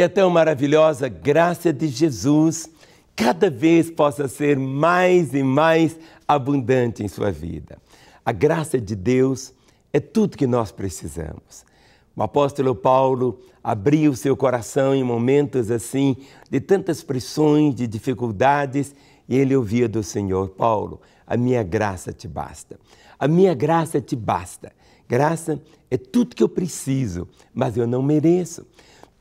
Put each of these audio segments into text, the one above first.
que a é tão maravilhosa graça de Jesus cada vez possa ser mais e mais abundante em sua vida. A graça de Deus é tudo que nós precisamos. O apóstolo Paulo abriu seu coração em momentos assim, de tantas pressões, de dificuldades, e ele ouvia do Senhor: Paulo, a minha graça te basta. A minha graça te basta. Graça é tudo que eu preciso, mas eu não mereço.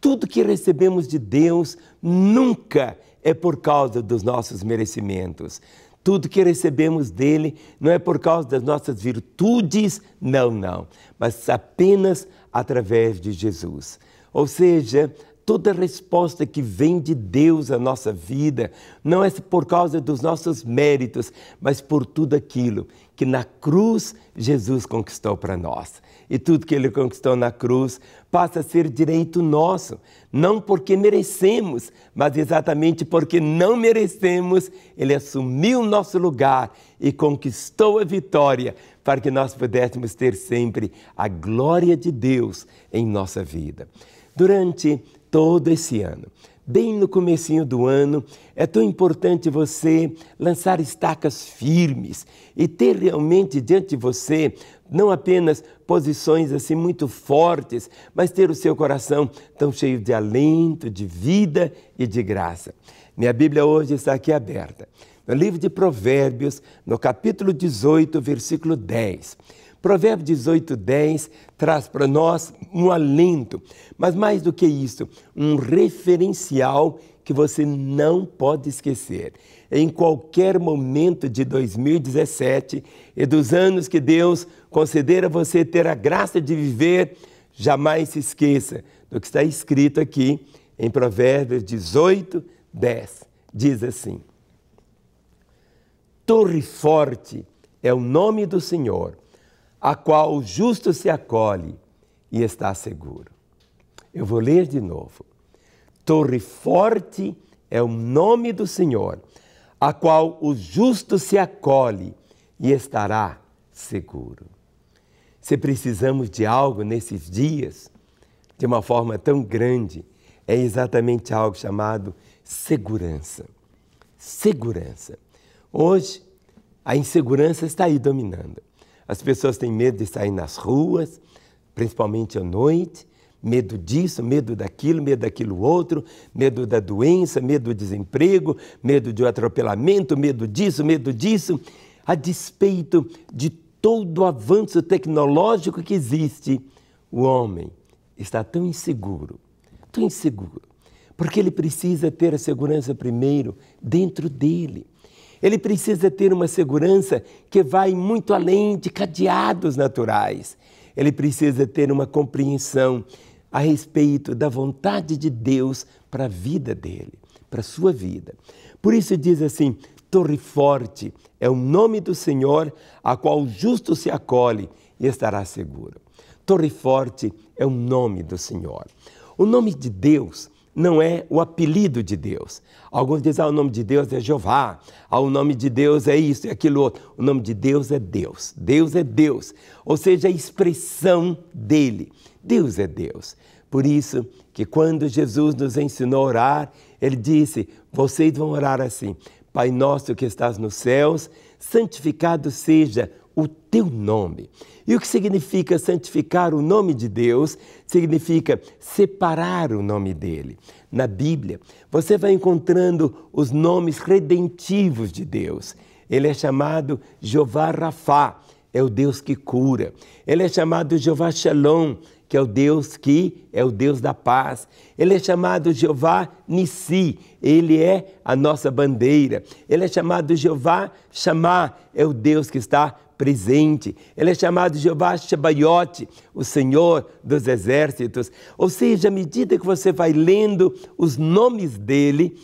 Tudo que recebemos de Deus nunca é por causa dos nossos merecimentos. Tudo que recebemos dele não é por causa das nossas virtudes, não, não, mas apenas através de Jesus. Ou seja, toda resposta que vem de Deus à nossa vida não é por causa dos nossos méritos, mas por tudo aquilo que na cruz Jesus conquistou para nós. E tudo que ele conquistou na cruz passa a ser direito nosso, não porque merecemos, mas exatamente porque não merecemos, ele assumiu nosso lugar e conquistou a vitória para que nós pudéssemos ter sempre a glória de Deus em nossa vida. Durante todo esse ano, bem no comecinho do ano, é tão importante você lançar estacas firmes e ter realmente diante de você não apenas posições assim muito fortes, mas ter o seu coração tão cheio de alento, de vida e de graça. Minha Bíblia hoje está aqui aberta. No livro de Provérbios, no capítulo 18, versículo 10. Provérbio 18, 10 traz para nós um alento, mas mais do que isso, um referencial que você não pode esquecer. Em qualquer momento de 2017 e dos anos que Deus concederá a você ter a graça de viver, Jamais se esqueça do que está escrito aqui em Provérbios 18, 10. Diz assim: Torre forte é o nome do Senhor, a qual o justo se acolhe e está seguro. Eu vou ler de novo. Torre forte é o nome do Senhor, a qual o justo se acolhe e estará seguro. Se precisamos de algo nesses dias, de uma forma tão grande, é exatamente algo chamado segurança. Segurança. Hoje, a insegurança está aí dominando. As pessoas têm medo de sair nas ruas, principalmente à noite, medo disso, medo daquilo, medo daquilo outro, medo da doença, medo do desemprego, medo de um atropelamento, medo disso, medo disso, a despeito de todo o avanço tecnológico que existe, o homem está tão inseguro, tão inseguro, porque ele precisa ter a segurança primeiro dentro dele. Ele precisa ter uma segurança que vai muito além de cadeados naturais. Ele precisa ter uma compreensão a respeito da vontade de Deus para a vida dele, para a sua vida. Por isso diz assim: Torre forte é o nome do Senhor, a qual o justo se acolhe e estará seguro. Torre forte é o nome do Senhor. O nome de Deus não é o apelido de Deus. Alguns dizem, ah, o nome de Deus é Jeová, ah, o nome de Deus é isso e aquilo outro. O nome de Deus é Deus. Deus é Deus, ou seja, a expressão dele. Deus é Deus. Por isso que quando Jesus nos ensinou a orar, ele disse: vocês vão orar assim. Pai nosso que estás nos céus, santificado seja o teu nome. E o que significa santificar o nome de Deus? Significa separar o nome dele. Na Bíblia, você vai encontrando os nomes redentivos de Deus. Ele é chamado Jeová Rafá, é o Deus que cura. Ele é chamado Jeová Shalom, que é o Deus que é o Deus da paz. Ele é chamado Jeová Nissi, ele é a nossa bandeira. Ele é chamado Jeová Chamar, é o Deus que está presente. Ele é chamado Jeová Shabaiote, o Senhor dos exércitos. Ou seja, à medida que você vai lendo os nomes dele,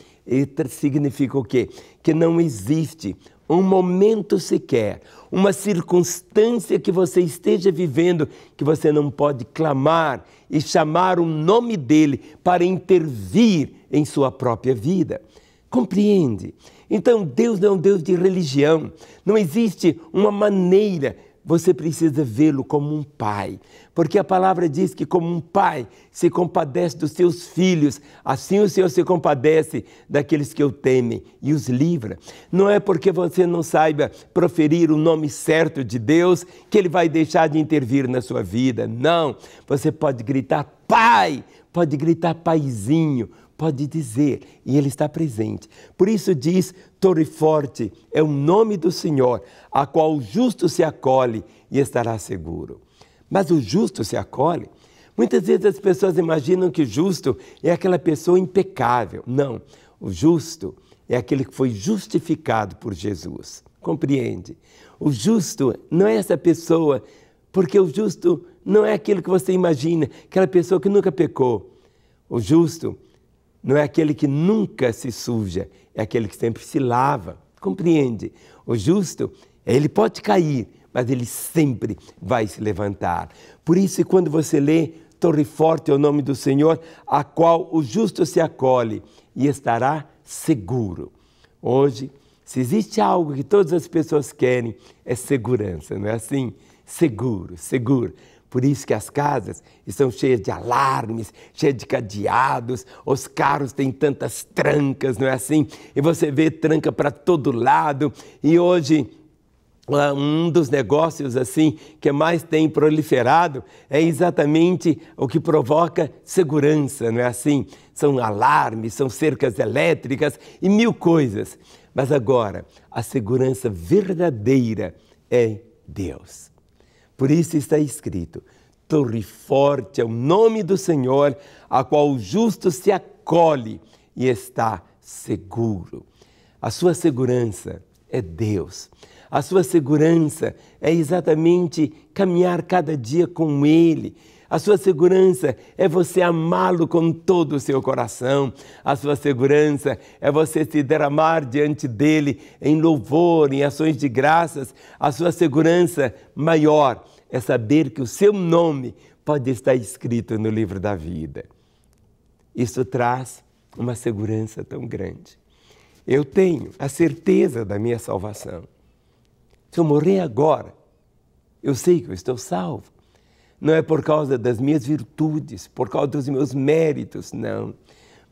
significa o quê? Que não existe um momento sequer, uma circunstância que você esteja vivendo, que você não pode clamar e chamar o nome dele para intervir em sua própria vida. Compreende? Então, Deus não é um Deus de religião. Não existe uma maneira você precisa vê-lo como um pai, porque a palavra diz que, como um pai se compadece dos seus filhos, assim o Senhor se compadece daqueles que o temem e os livra. Não é porque você não saiba proferir o nome certo de Deus que ele vai deixar de intervir na sua vida. Não, você pode gritar pai, pode gritar paizinho pode dizer e Ele está presente. Por isso diz: Torre forte é o nome do Senhor, a qual o justo se acolhe e estará seguro. Mas o justo se acolhe. Muitas vezes as pessoas imaginam que justo é aquela pessoa impecável. Não, o justo é aquele que foi justificado por Jesus. Compreende? O justo não é essa pessoa, porque o justo não é aquilo que você imagina, aquela pessoa que nunca pecou. O justo não é aquele que nunca se suja, é aquele que sempre se lava. Compreende? O justo, ele pode cair, mas ele sempre vai se levantar. Por isso, quando você lê, torre forte é o nome do Senhor, a qual o justo se acolhe e estará seguro. Hoje, se existe algo que todas as pessoas querem, é segurança, não é assim? Seguro, seguro. Por isso que as casas estão cheias de alarmes, cheias de cadeados, os carros têm tantas trancas, não é assim? E você vê tranca para todo lado. E hoje ah, um dos negócios assim que mais tem proliferado é exatamente o que provoca segurança, não é assim? São alarmes, são cercas elétricas e mil coisas. Mas agora, a segurança verdadeira é Deus. Por isso está escrito: Torre forte é o nome do Senhor, a qual o justo se acolhe e está seguro. A sua segurança é Deus. A sua segurança é exatamente caminhar cada dia com Ele. A sua segurança é você amá-lo com todo o seu coração. A sua segurança é você se derramar diante dele em louvor, em ações de graças. A sua segurança maior é saber que o seu nome pode estar escrito no livro da vida. Isso traz uma segurança tão grande. Eu tenho a certeza da minha salvação. Se eu morrer agora, eu sei que eu estou salvo. Não é por causa das minhas virtudes, por causa dos meus méritos, não.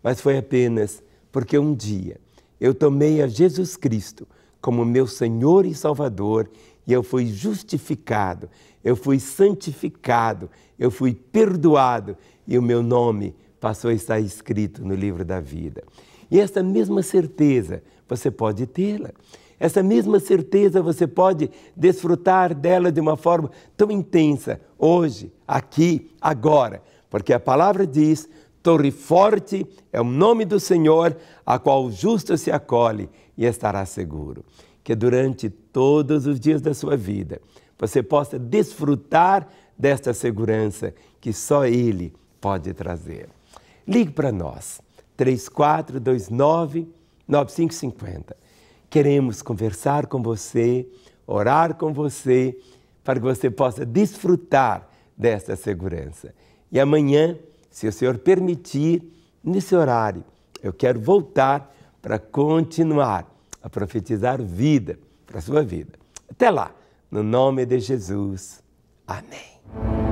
Mas foi apenas porque um dia eu tomei a Jesus Cristo como meu Senhor e Salvador e eu fui justificado, eu fui santificado, eu fui perdoado e o meu nome passou a estar escrito no livro da vida. E esta mesma certeza você pode tê-la. Essa mesma certeza você pode desfrutar dela de uma forma tão intensa, hoje, aqui, agora, porque a palavra diz: Torre forte é o nome do Senhor, a qual o justo se acolhe e estará seguro. Que durante todos os dias da sua vida você possa desfrutar desta segurança que só Ele pode trazer. Ligue para nós, 3429 9550. Queremos conversar com você, orar com você, para que você possa desfrutar desta segurança. E amanhã, se o Senhor permitir, nesse horário, eu quero voltar para continuar a profetizar vida para a sua vida. Até lá, no nome de Jesus. Amém.